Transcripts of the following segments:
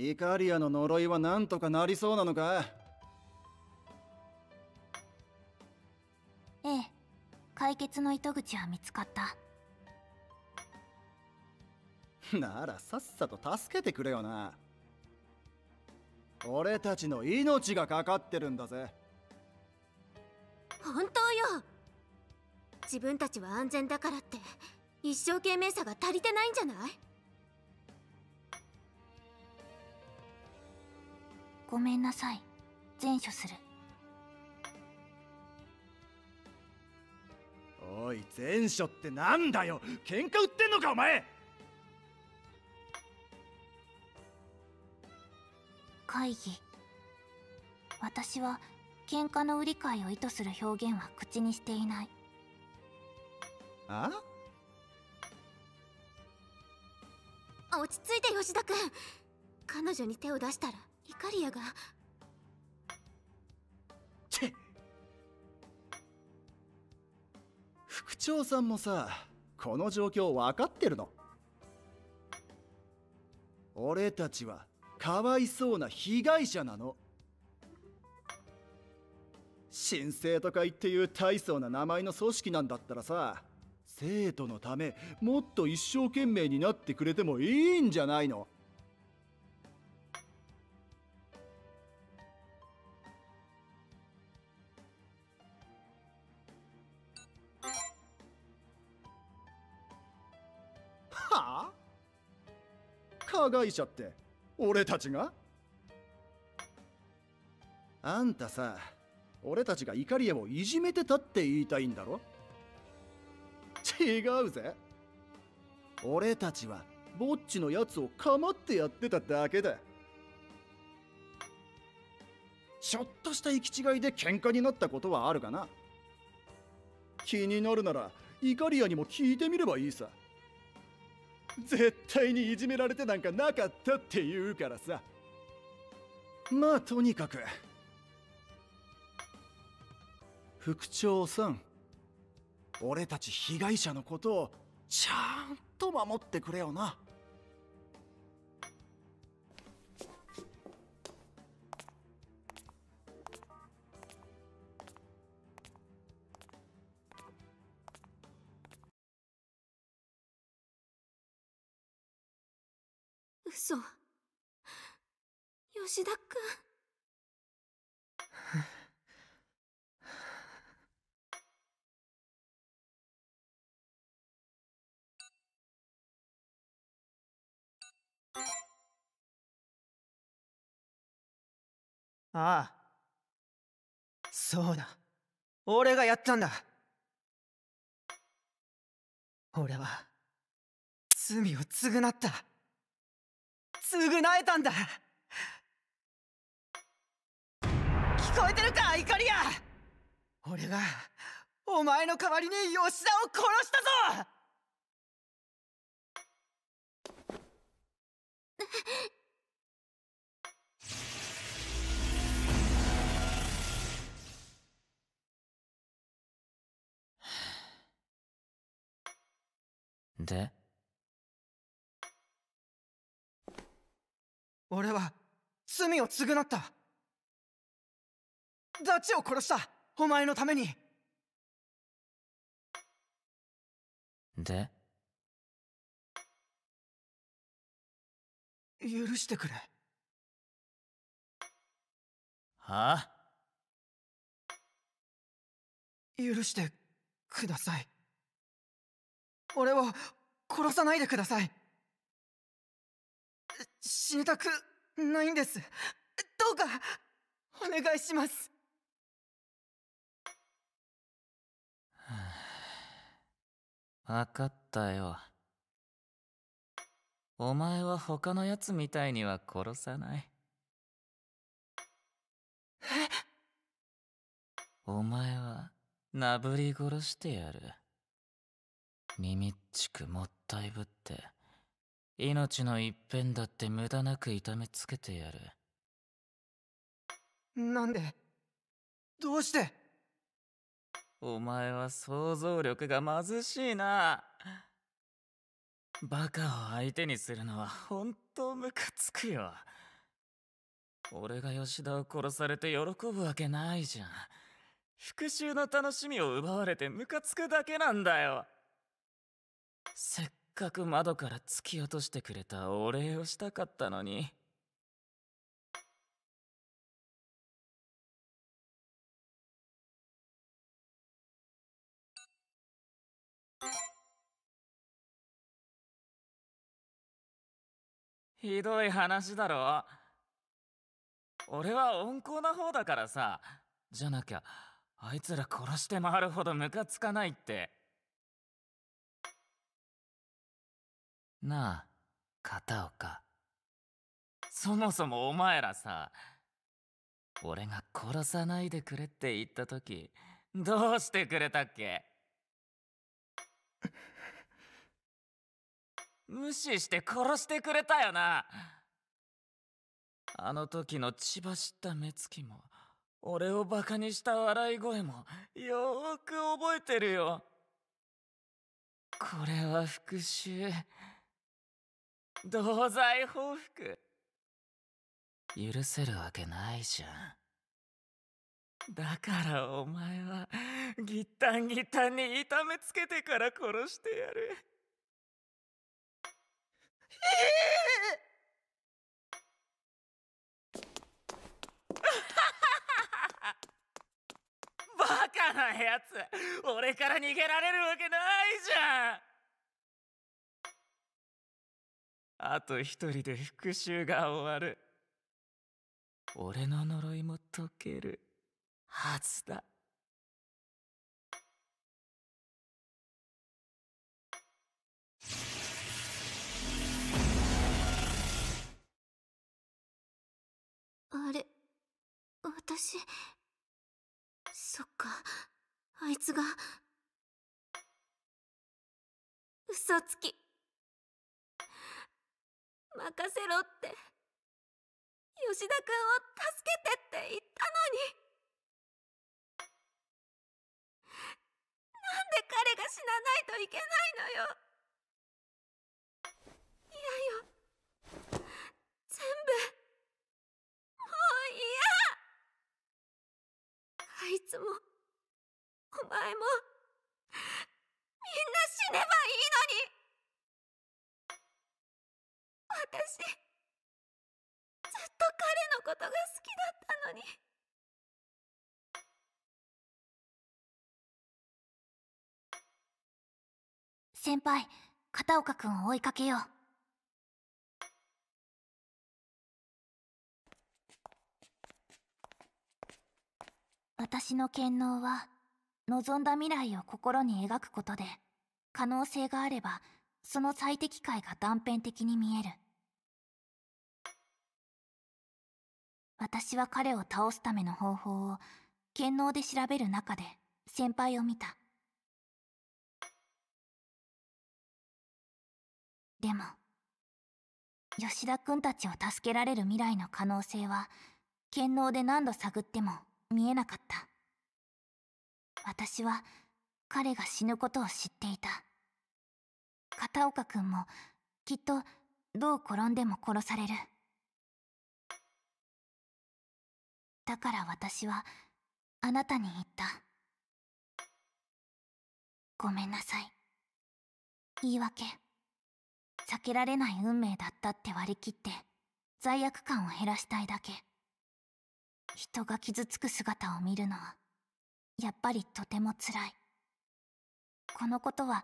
イカリアの呪いはなんとかなりそうなのかええ解決の糸口は見つかった ならさっさと助けてくれよな俺たちの命がかかってるんだぜ本当よ自分たちは安全だからって一生懸命さが足りてないんじゃないごめんなさい善処するおい善処ってなんだよ喧嘩売ってんのかお前会議私は喧嘩の売り買いを意図する表現は口にしていないあ落ち着いて吉田君彼女に手を出したらイカリアがチっ。副長さんもさこの状況分かってるの俺たちはかわいそうな被害者なの神聖とか言っていう大層な名前の組織なんだったらさ生徒のためもっと一生懸命になってくれてもいいんじゃないの加害者って俺たちがあんたさ俺たちが怒りをいじめてたって言いたいんだろ違うぜ俺たちはぼっちのやつをかまってやってただけだちょっとした行き違いで喧嘩になったことはあるかな気になるならイカリアにも聞いてみればいいさ。絶対にいじめられてなんかなかったって言うからさまあとにかく副長さん俺たち被害者のことをちゃんと守ってくれよな。嘘吉田くんああそうだ俺がやったんだ俺は罪を償った償えたんだ聞こえてるか怒りや俺がお前の代わりに吉田を殺したぞで俺は罪を償ったダチを殺したお前のためにで許してくれはあ許してください俺を殺さないでください死にたくないんですどうかお願いします分かったよお前は他のやつみたいには殺さないお前はなぶり殺してやる耳っちくもったいぶって。命の一辺だって無駄なく痛めつけてやるなんでどうしてお前は想像力が貧しいなバカを相手にするのは本当ムカつくよ俺が吉田を殺されて喜ぶわけないじゃん復讐の楽しみを奪われてムカつくだけなんだよせっかく窓から突き落としてくれたお礼をしたかったのに。ひどい話だろ俺は温厚な方だからさじゃなきゃあいつら殺して回るほどムカつかないって。なあ片岡そもそもお前らさ俺が殺さないでくれって言った時どうしてくれたっけ無視して殺してくれたよなあの時の血走った目つきも俺をバカにした笑い声もよーく覚えてるよこれは復讐同罪報復許せるわけないじゃんだからお前はギッタンギッタンに痛めつけてから殺してやるええー バカなやつ俺から逃げられるわけないじゃんあと一人で復讐が終わる俺の呪いも解けるはずだあれ私そっかあいつが嘘つき任せろって吉田君を助けてって言ったのになんで彼が死なないといけないのよ嫌よ全部もう嫌あいつもお前もみんな死ねばいいのに私ずっと彼のことが好きだったのに先輩片岡君を追いかけよう私の権能は望んだ未来を心に描くことで可能性があればその最適解が断片的に見える私は彼を倒すための方法を、剣能で調べる中で、先輩を見た。でも、吉田君たちを助けられる未来の可能性は、剣能で何度探っても見えなかった。私は、彼が死ぬことを知っていた。片岡君も、きっと、どう転んでも殺される。だから私はあなたに言ったごめんなさい言い訳避けられない運命だったって割り切って罪悪感を減らしたいだけ人が傷つく姿を見るのはやっぱりとてもつらいこのことは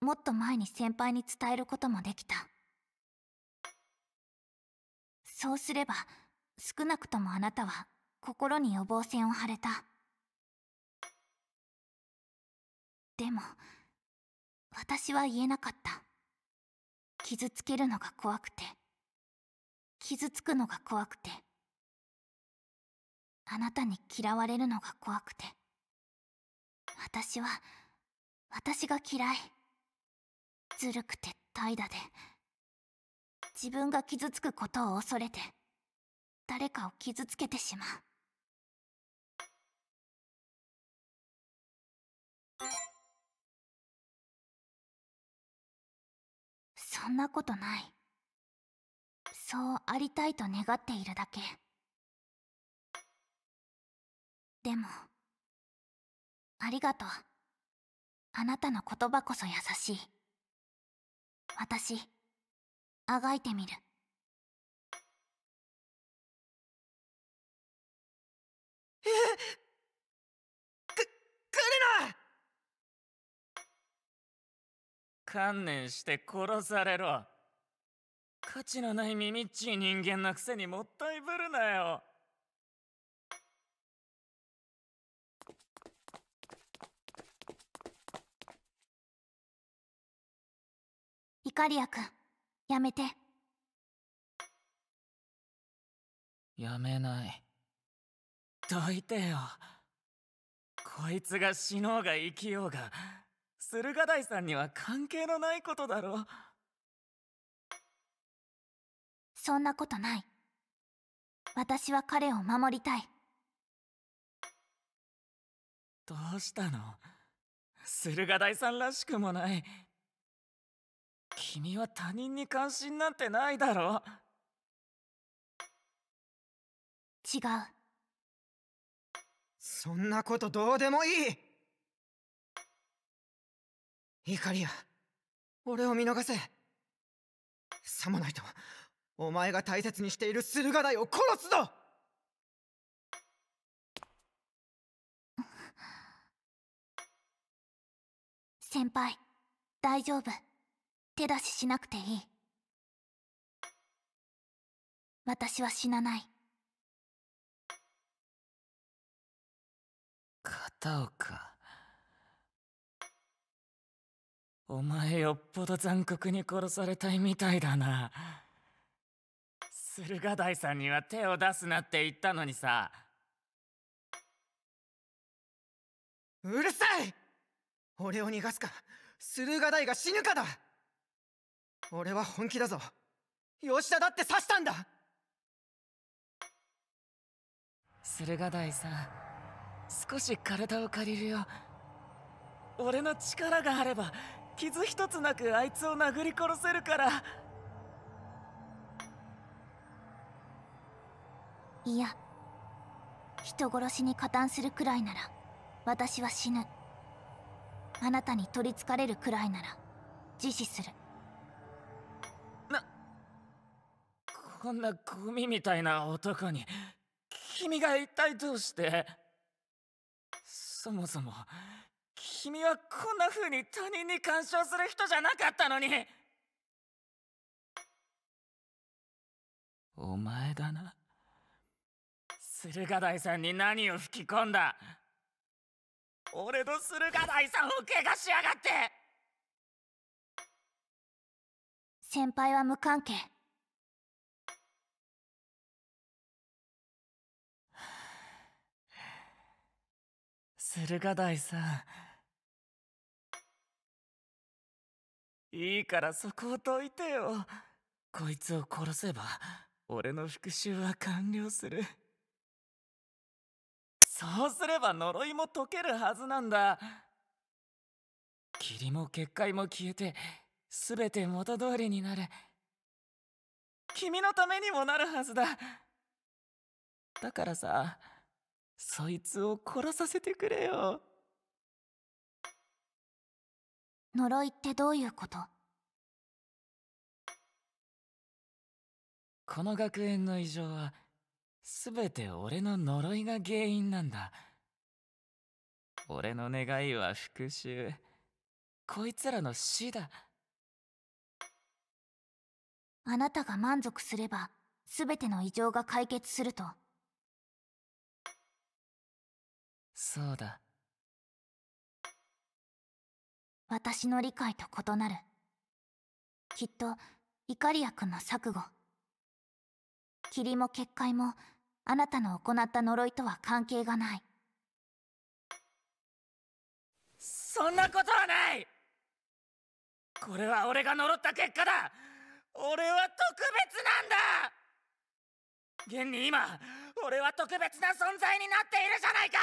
もっと前に先輩に伝えることもできたそうすれば少なくともあなたは心に予防線を張れた。でも、私は言えなかった。傷つけるのが怖くて、傷つくのが怖くて、あなたに嫌われるのが怖くて、私は、私が嫌い。ずるくて怠惰で、自分が傷つくことを恐れて、誰かを傷つけてしまう。そんなことないそうありたいと願っているだけでもありがとうあなたの言葉こそ優しい私あがいてみるえく来るな観念して殺されろ価値のない耳っちい人間なくせにもったいぶるなよイカリア君やめてやめないどいてよこいつが死のうが生きようが駿河台さんには関係のないことだろそんなことない私は彼を守りたいどうしたの駿河台さんらしくもない君は他人に関心なんてないだろ違うそんなことどうでもいい怒りや俺を見逃せさもないとお前が大切にしている駿河台を殺すぞ先輩大丈夫手出ししなくていい私は死なない片岡お前よっぽど残酷に殺されたいみたいだな駿河台さんには手を出すなって言ったのにさうるさい俺を逃がすか駿河台が死ぬかだ俺は本気だぞ吉田だって刺したんだ駿河台さん少し体を借りるよ俺の力があれば傷一つなくあいつを殴り殺せるからいや人殺しに加担するくらいなら私は死ぬあなたに取りつかれるくらいなら自死するなこんなゴミみたいな男に君が一体どうしてそもそも君はこんな風に他人に干渉する人じゃなかったのにお前だな駿河台さんに何を吹き込んだ俺の駿河台さんを怪我しやがって先輩は無関係 駿河台さんいいからそこを解いてよこいつを殺せば俺の復讐は完了するそうすれば呪いも解けるはずなんだ霧も結界も消えて全て元通りになる君のためにもなるはずだだからさそいつを殺させてくれよ。呪いってどういうことこの学園の異常は全て俺の呪いが原因なんだ俺の願いは復讐こいつらの死だあなたが満足すれば全ての異常が解決するとそうだ私の理解と異なるきっとイカリア君の錯誤霧も結界もあなたの行った呪いとは関係がないそんなことはないこれは俺が呪った結果だ俺は特別なんだ現に今俺は特別な存在になっているじゃないか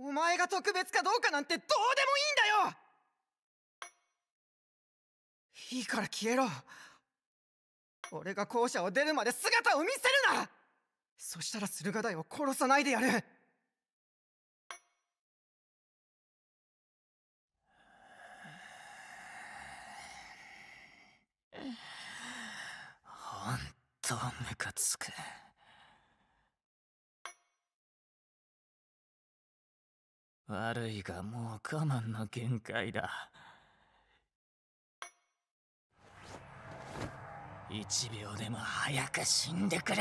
お前が特別かどうかなんてどうでもいいんだよいいから消えろ俺が校舎を出るまで姿を見せるなそしたら駿河台を殺さないでやるほんとムカつく。悪いがもう我慢の限界だ1秒でも早く死んでくれ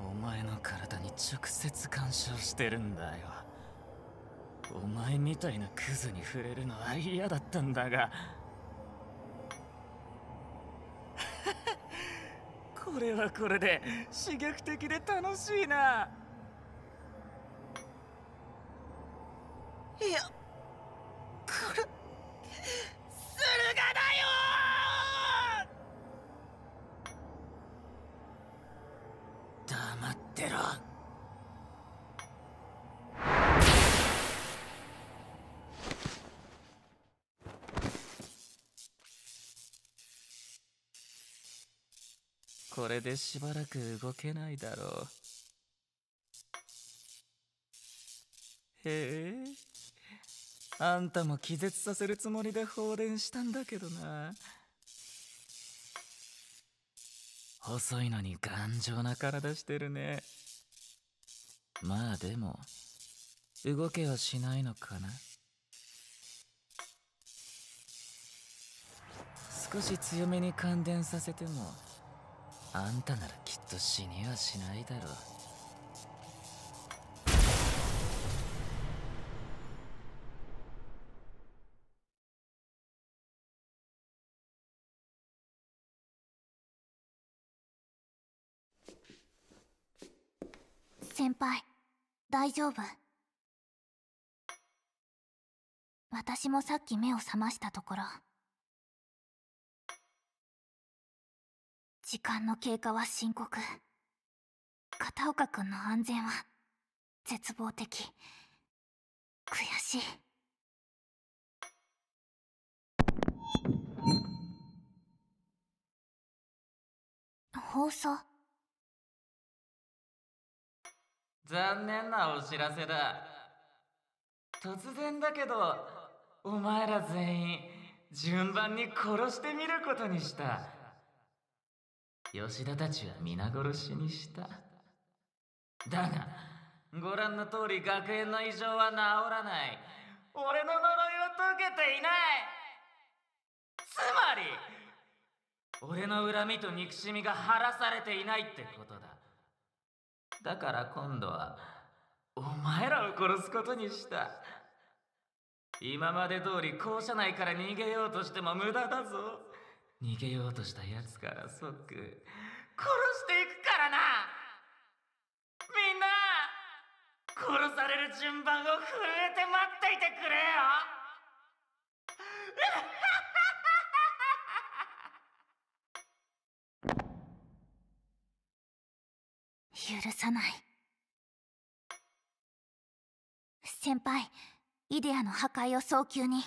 お前の体に直接干渉してるんだよお前みたいなクズに触れるのは嫌だったんだが これはこれで刺激的で楽しいなれでしばらく動けないだろうへえあんたも気絶させるつもりで放電したんだけどな細いのに頑丈な体してるねまあでも動けはしないのかな少し強めに感電させてもあんたならきっと死にはしないだろう先輩大丈夫私もさっき目を覚ましたところ時間の経過は深刻片岡君の安全は絶望的悔しい放送残念なお知らせだ突然だけどお前ら全員順番に殺してみることにした。吉田たちは皆殺しにしただがご覧の通り学園の異常は治らない俺の呪いは解けていないつまり俺の恨みと憎しみが晴らされていないってことだだから今度はお前らを殺すことにした今まで通り校舎内から逃げようとしても無駄だぞ逃げようとしたやつから即殺していくからなみんな殺される順番を震えて待っていてくれよ許さない先輩イデアの破壊を早急に。